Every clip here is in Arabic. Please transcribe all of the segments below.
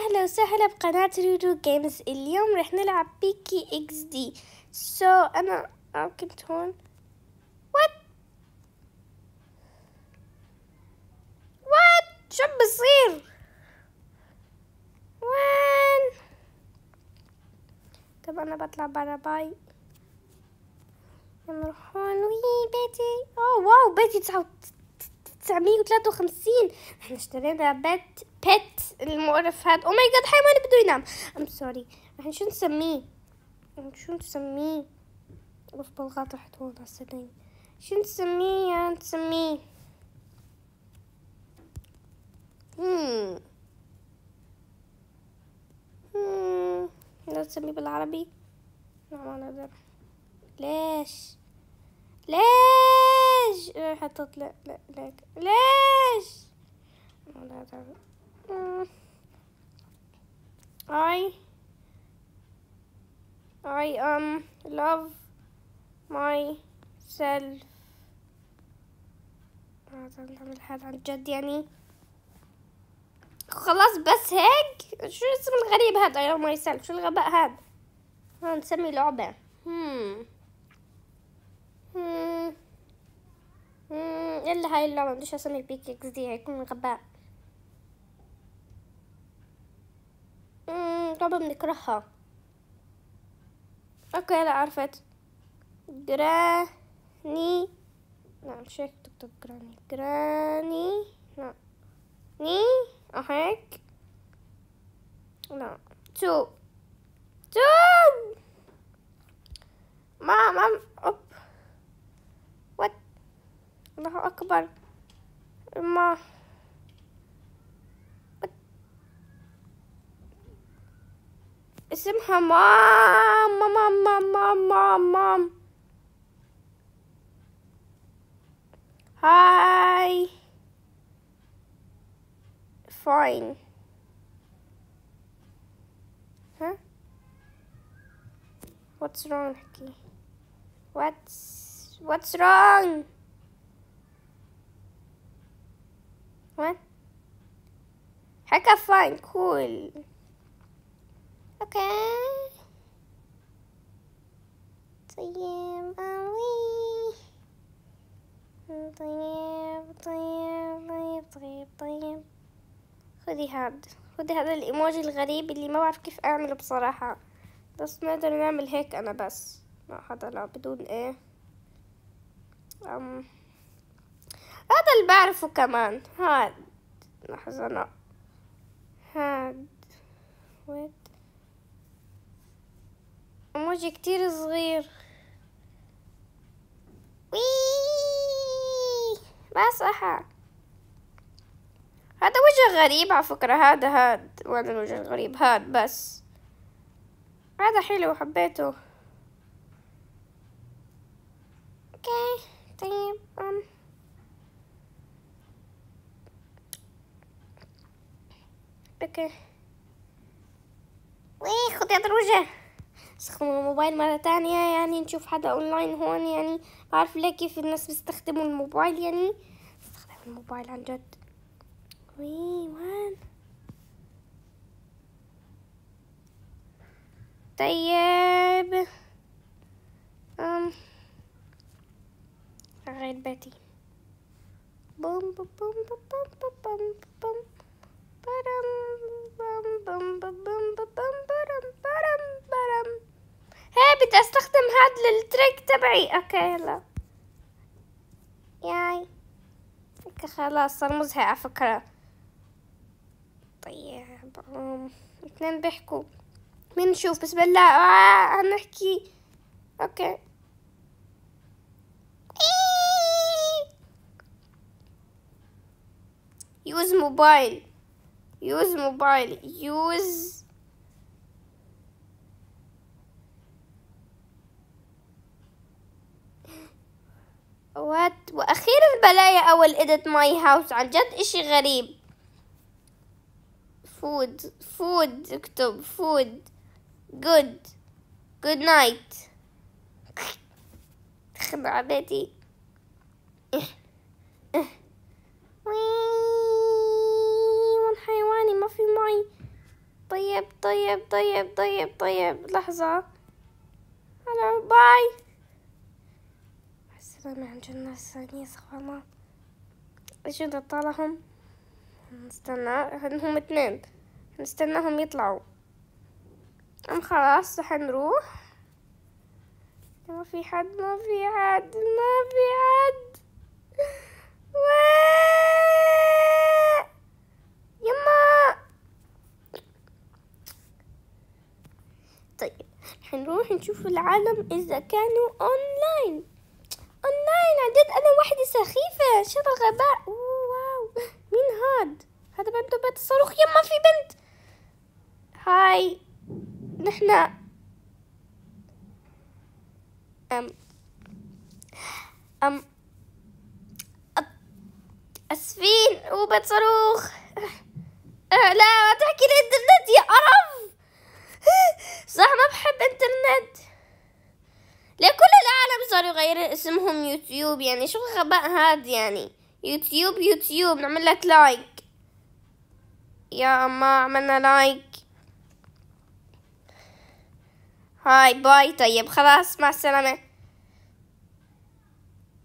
اهلا وسهلا بقناة ريدو جيمز اليوم رح نلعب بيكي اكس دي سو انا كنت هون وات وات شو بصير وين طب انا بطلع برا باي نروح هون وي بيتي اوه واو بيتي تسعة وتسعمية وتلاتة وخمسين احنا اشترينا بيت بيت المقرف هذا او ماي جاد حيوان بده ينام ام سوري احنا شو نسميه شو نسميه اوف بالغلط رح تقول صدقني شو نسميه يا نسميه هم هم لا تسميه بالعربي لا ما نقدر ليش ليش رح إيه، تطلع لا لا ليش ما نقدر Mm. I I um love myself نعمل حاجة عن جد يعني خلاص بس هيك شو الاسم الغريب هذا يا ماي سيلف شو الغباء هذا نسمي لعبة هم هم هم يلا هاي اللعبة بديش اسمي بيك اكس دي هيكون غباء صعبة بنكرهها اوكي لا عرفت جراني لا نعم، مش هيك تكتب جراني جراني لا نعم. ني او هيك لا نعم. تو تو ما ما اوب وات الله اكبر ما isim hamam. Mom, mom, mom, mom, mom, mom. Hi. Fine. Huh? What's wrong, Hickey? What's what's wrong? What? Hecka fine, cool. Okay. طيب أوي طيب طيب طيب طيب, طيب. هاد خذي هذا الإيموجي الغريب اللي ما بعرف كيف أعمله بصراحة بس اقدر نعمل هيك أنا بس لا هذا لا بدون إيه أم هذا اللي بعرفه كمان هاد لحظة لا هاد ويت ايموجي كتير صغير وي بس أحد هذا وجه غريب على فكرة هذا هاد وين الوجه الغريب هاد بس هذا حلو حبيته اوكي طيب أم. اوكي وي خذ هذا الوجه استخدموا الموبايل مرة تانية يعني نشوف حدا اونلاين هون يعني بعرف ليه كيف الناس بيستخدموا الموبايل يعني استخدم الموبايل عن جد وي وين طيب أم غير بيتي بوم بوم بوم بوم بوم بوم بوم بوم بوم بوم بوم بوم بوم بوم بوم برم هاي بدي استخدم هاد التريك تبعي اوكي يلا ياي اوكي خلاص صار مزهق على فكرة طيب اثنين بيحكوا بنشوف بس الله آه نحكي اوكي يوز موبايل يوز موبايل يوز وات وأخيرا بلايا أول ادت ماي هاوس عن جد إشي غريب فود فود اكتب فود جود جود نايت خدع بيتي وين حيواني ما في مي طيب طيب طيب طيب طيب لحظة هلا باي السلام عن جنة الثانية سخانة ايش انت طالهم نستنى هم اثنين نستناهم يطلعوا ام خلاص رح نروح ما في حد ما في حد ما في حد يما طيب حنروح نشوف العالم اذا كانوا اونلاين عن أنا واحدة سخيفة شر الغباء واو مين هاد هذا بنت بنت الصاروخ يما في بنت هاي نحن أم أم أسفين وبيت صاروخ أه لا تحكي لي انترنت يا قرف صح ما بحب إنترنت ليه كل العالم صاروا يغيروا اسمهم يوتيوب يعني شو الغباء هاد يعني يوتيوب يوتيوب نعمل لك لايك يا ما عملنا لايك هاي باي طيب خلاص مع السلامة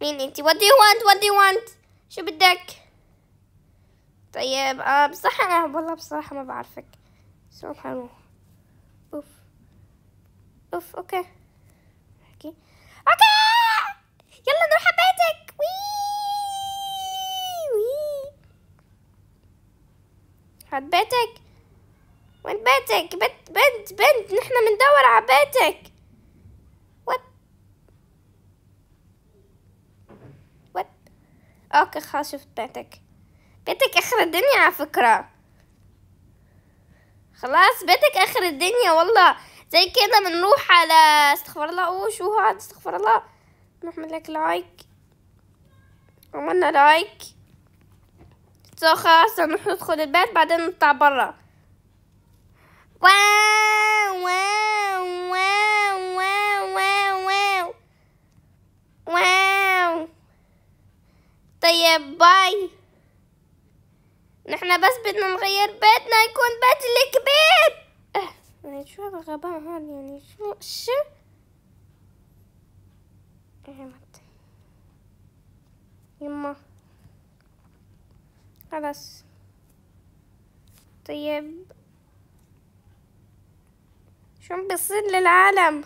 مين انتي what do you want what do you want شو بدك طيب آه بصحة انا آه، والله بصراحة ما بعرفك سؤال حلو اوف اوف اوكي اوكي يلا نروح بيتك هات بيتك وين بيتك بنت بنت بنت نحن بندور على بيتك وات وات اوكي خلاص شفت بيتك بيتك اخر الدنيا على فكره خلاص بيتك اخر الدنيا والله زي كده بنروح على استغفر الله اوه شو هاد استغفر الله نعمل لك لايك عملنا لايك سو خلاص ندخل البيت بعدين نطلع برا واو واو واو واو واو واو طيب باي نحنا بس بدنا نغير بيتنا يكون بيت الكبير يعني شو هذا الغباء هذا يعني شو شو فهمت إيه، يما خلاص طيب شو بيصير للعالم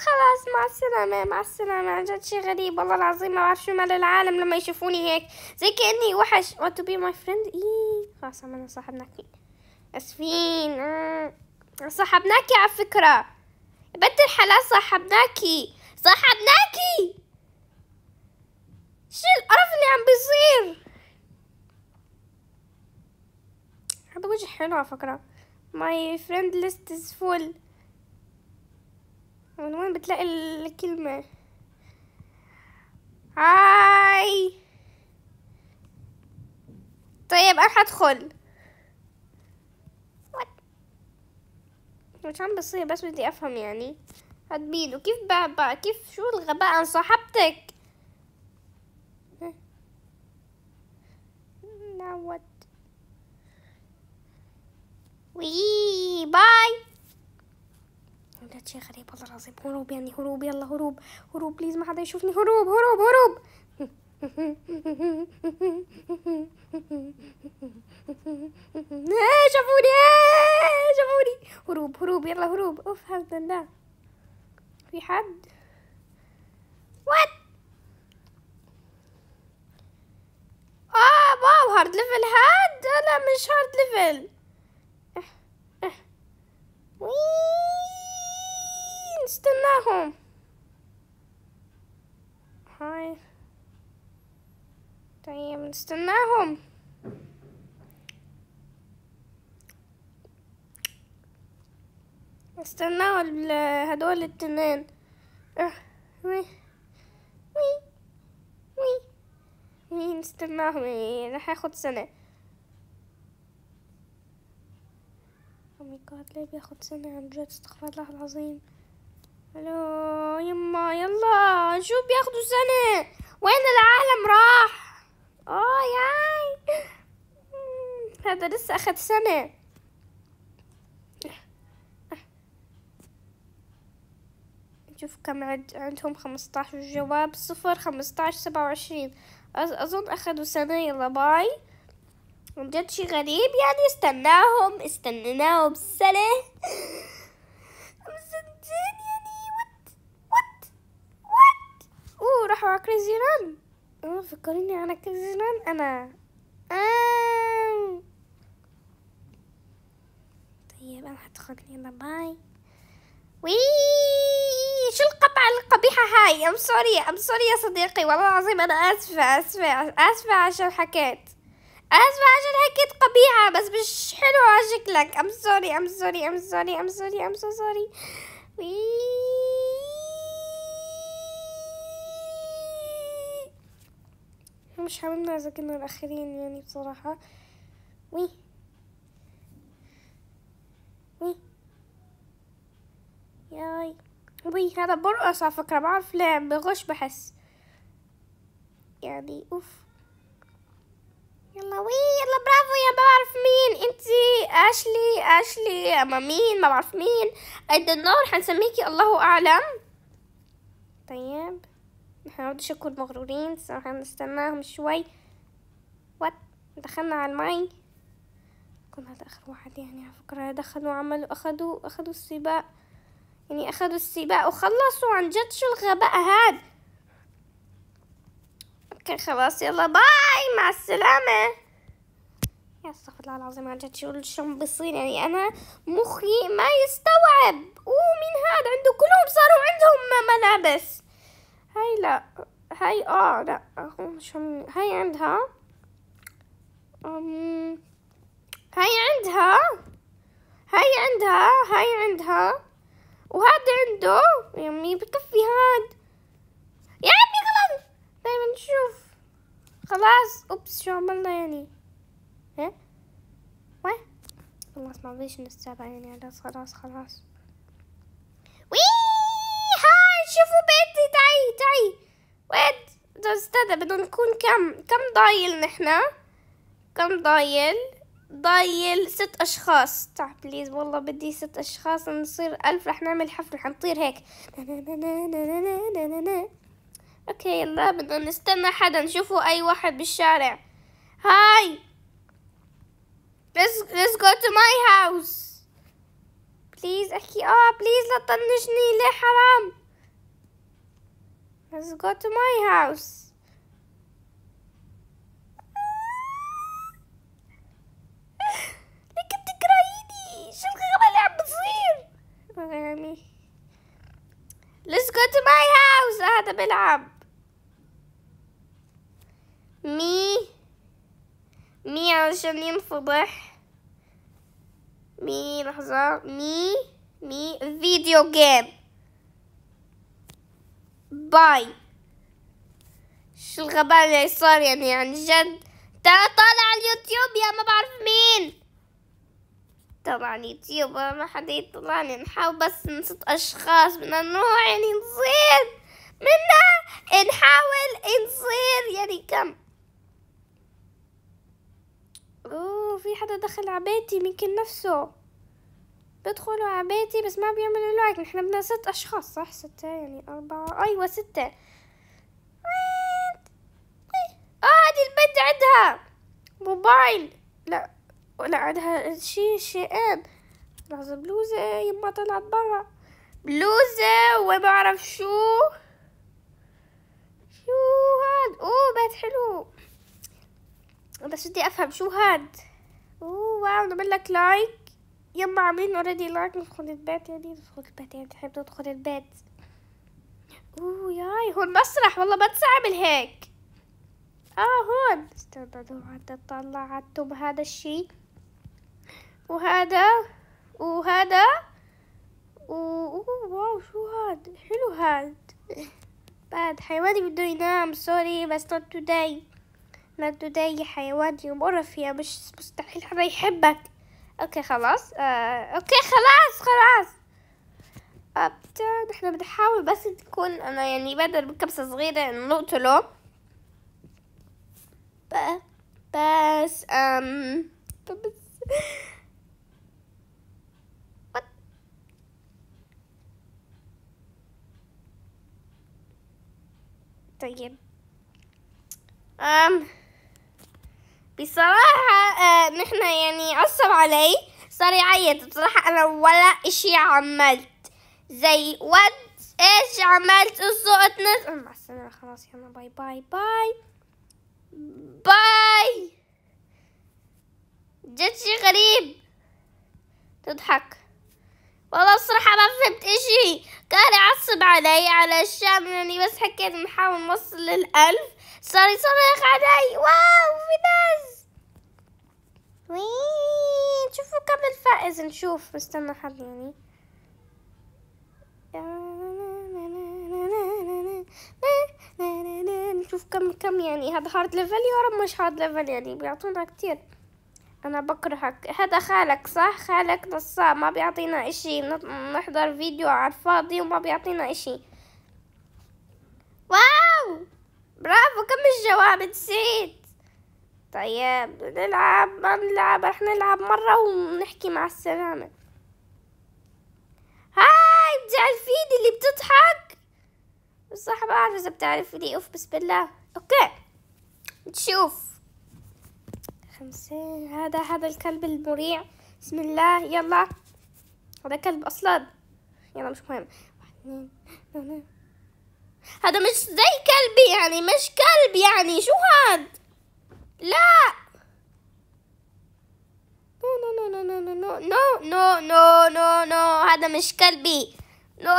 خلاص مع السلامة مع السلامة عن جد شي غريب والله العظيم ما بعرف شو مال العالم لما يشوفوني هيك زي كأني وحش want to be my friend إيه خلاص عملنا صاحب أسفين آه. صاحبناكي على فكرة بنت الحلال صاحبناكي صاحبناكي شو القرف اللي عم بيصير هذا وجه حلو على فكرة my friend list is full عنوان بتلاقي الكلمة هاي طيب انا هدخل مش عم بصير بس بدي افهم يعني هتبيد كيف بابا كيف شو الغباء عن صاحبتك now what we bye كانت شي غريب والله العظيم هروب يعني هروب يلا هروب هروب بليز ما حدا يشوفني هروب هروب هروب إيه، شافوني إيه، شافوني هروب هروب يلا هروب اوف الحمد لله في حد وات اه واو هارد ليفل هاد لا مش هارد إيه، ليفل نستناهم هاي طيب نستناهم نستناو هدول التنين اه وي وي وي وي نستناهم إيه، راح ياخد سنة اوه ماي جاد ليه بياخد سنة عن جد استغفر الله العظيم الو يما يلا شو بياخدوا سنة وين العالم راح اه ياي هذا لسه اخد سنة شوف كم عد عندهم خمسطعش جواب صفر خمسطعش سبعة وعشرين أظن أخدوا سنة يلا باي عن جد شي غريب يعني استناهم استنيناهم سنة راحوا على كريزي ران اه فكريني على كريزي ران انا طيب انا هدخل يلا باي وي شو القطعة القبيحة هاي ام سوري ام سوري يا صديقي والله العظيم انا اسفة اسفة اسفة عشان حكيت اسفة عشان حكيت قبيحة بس مش حلوة على شكلك ام سوري ام سوري ام سوري ام سوري ام سوري وي مش حاببنا اذا كنا الاخرين يعني بصراحة وي وي ياي وي هذا برقص على فكرة بعرف ليه بغش بحس يعني اوف يلا وي يلا برافو يا ما بعرف مين انتي اشلي اشلي اما مين ما بعرف مين قد النار حنسميكي الله اعلم طيب محنقعدش نكون مغرورين صراحة نستناهم شوي وات دخلنا على المي كنا هذا اخر واحد يعني على فكرة دخلوا عملوا اخدوا اخدوا السباق يعني اخدوا السباق وخلصوا عن جد شو الغباء هاد اوكي خلاص يلا باي مع السلامة يا استغفر الله العظيم عن جد شو شو بصير يعني انا مخي ما يستوعب اوه مين هاد عنده كلهم صاروا عندهم ملابس هاي لا هاي اه لا مش هم هاي عندها أم هاي عندها هاي عندها هاي عندها وهذا عنده يا امي بطفي هاد يا عمي غلط دايما نشوف خلاص اوبس شو عملنا يعني ها إيه؟ وين خلاص ما بيش نستبع يعني خلاص خلاص خلاص شوفوا بيتي تعي تعي ويت استنى بدنا نكون كم كم ضايل نحنا كم ضايل ضايل ست اشخاص تعال طيب، بليز والله بدي ست اشخاص نصير الف رح نعمل حفل رح نطير هيك اوكي يلا بدنا نستنى حدا نشوفوا اي واحد بالشارع هاي let's let's go to my house بليز احكي اه بليز لا تطنشني ليه حرام Let's go to my house. Let's go to my house قاعدة بلعب مي مي علشان ينفضح مي لحظة مي مي فيديو جيم باي شو الغباء اللي صار يعني عن جد طالع على اليوتيوب يا ما بعرف مين طبعا يوتيوب ما حدا يطلعني نحاول بس من ست اشخاص من النوع يعني نصير منا نحاول نصير يعني كم اوه في حدا دخل عبيتي ممكن نفسه بدخلوا على بيتي بس ما بيعملوا لايك نحن بدنا ست اشخاص صح ستة يعني اربعة ايوه ستة اه هذه البنت عندها موبايل لا ولا عندها شي شيئين لازم بلوزة يما طلعت برا بلوزة وما بعرف شو شو هاد اوه بيت حلو بس بدي افهم شو هاد اوه واو نعمل لك لايك يما عاملين اوريدي لايك ندخل البيت يا دي ندخل البيت يعني تحب تدخل البيت اوه ياي هون مسرح والله ما اعمل هيك اه هون استنى حتى اطلع بهذا هذا الشي وهذا وهذا اوه واو شو هاد حلو هاد بعد حيواني بده ينام سوري بس نوت توداي نوت توداي حيواني ومقرف فيها مش مستحيل حدا يحبك اوكي خلاص آه اوكي خلاص خلاص طيب، احنا بنحاول بس تكون انا يعني بدل بكبسة صغيرة نقتله بس ام بس طيب أم بصراحة نحن احنا يعني عصب علي صار يعيط بصراحة انا ولا اشي عملت زي ود ايش عملت الصوت نزل مع السلامة خلاص يلا باي باي باي باي جد شي غريب تضحك والله بصراحة ما فهمت اشي كان يعصب علي على الشام لاني يعني بس حكيت نحاول نوصل للالف صار يصرخ علي واو في ناس وين شوفوا كم الفائز نشوف استنى حد يعني نشوف كم كم يعني هذا هارد ليفل يا رب مش هارد ليفل يعني بيعطونا كتير انا بكرهك هذا خالك صح خالك نصاب ما بيعطينا اشي نحضر فيديو على الفاضي وما بيعطينا اشي واو برافو كم الجواب تسعين طيب نلعب ما نلعب رح نلعب مرة ونحكي مع السلامة هاي بتعرفي الفيدي اللي بتضحك صح بعرف اذا بتعرف لي اوف بسم الله اوكي نشوف خمسين هذا هذا الكلب المريع بسم الله يلا هذا كلب اصلا يلا مش مهم هذا مش زي كلبي يعني مش كلب يعني شو هاد لا نو نو نو نو نو نو نو نو نو هذا مش كلبي نو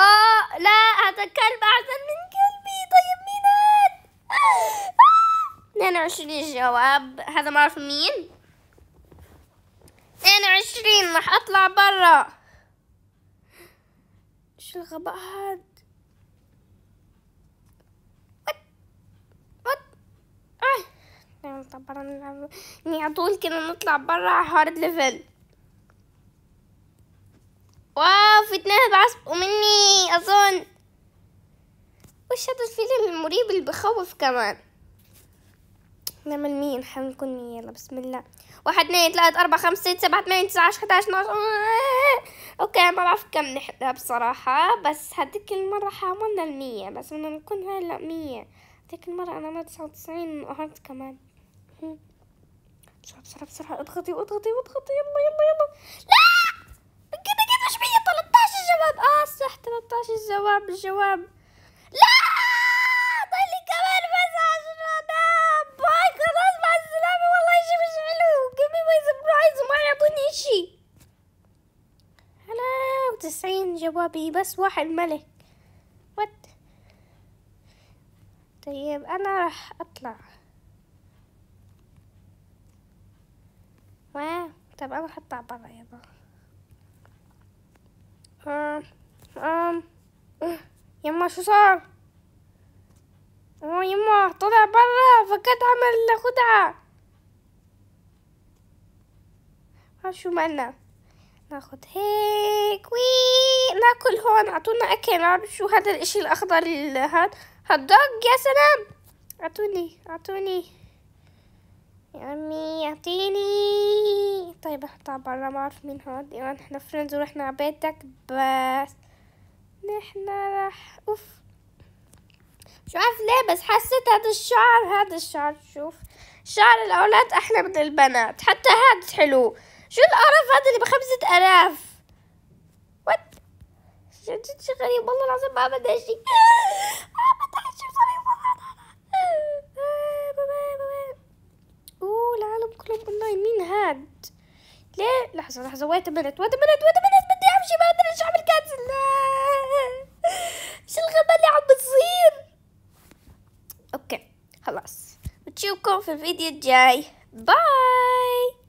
لا هذا كلب أحسن من كلبي طيب مين هاد؟ 22 جواب هذا ما أعرف مين 22 راح أطلع برا شو الغباء هاد نطلع برا يعني على طول كنا نطلع برا هارد ليفل واو في اتنين بعصبوا مني اظن وش هذا الفيلم المريب اللي بخوف كمان نعمل مين حنكون مين يلا بسم الله واحد اثنين ثلاثة أربعة خمسة ستة سبعة ثمانية تسعة عشرة حداش عشر أوكي ما بعرف كم نحلها بصراحة بس هذيك المرة حاولنا المية بس بدنا نكون هلا مية هذيك المرة أنا تسعة وتسعين وقعدت كمان بسرعة بسرعة بسرعة اضغطي واضغطي واضغطي يلا يلا يلا لا كده كده مش 13 الجواب اه صح 13 الجواب الجواب لا ضلي كمان بس 10 لا باي خلاص مع السلامة والله شيء مش حلو give me my وما يعطوني شيء أنا 90 جوابي بس واحد ملك وات طيب أنا راح أطلع واه طب انا هطلع برا يابا آم آم أه، يما شو صار اه يما طلع برا فكت عمل خدعة شو مالنا ناخد هيك وي ناكل هون اعطونا اكل عارف شو هذا الاشي الاخضر هاد هاد دوغ يا سلام اعطوني اعطوني يا امي يعني اعطيني طيب احطها برا ما اعرف مين هاد يعني احنا فريندز ورحنا على بيتك بس نحنا راح اوف مش عارف ليه بس حسيت هذا الشعر هذا الشعر شوف شعر الاولاد احلى من البنات حتى هذا حلو شو القرف هذا اللي بخمسة الاف وات جد شي غريب والله العظيم ما بدي شي العالم كلهم اونلاين مين هاد ليه لحظه لحظه ويت منت ويت منت ويت منت بدي امشي ما ادري ايش اعمل كنسل شو الغباء اللي عم بتصير اوكي خلاص بتشوفكم في الفيديو الجاي باي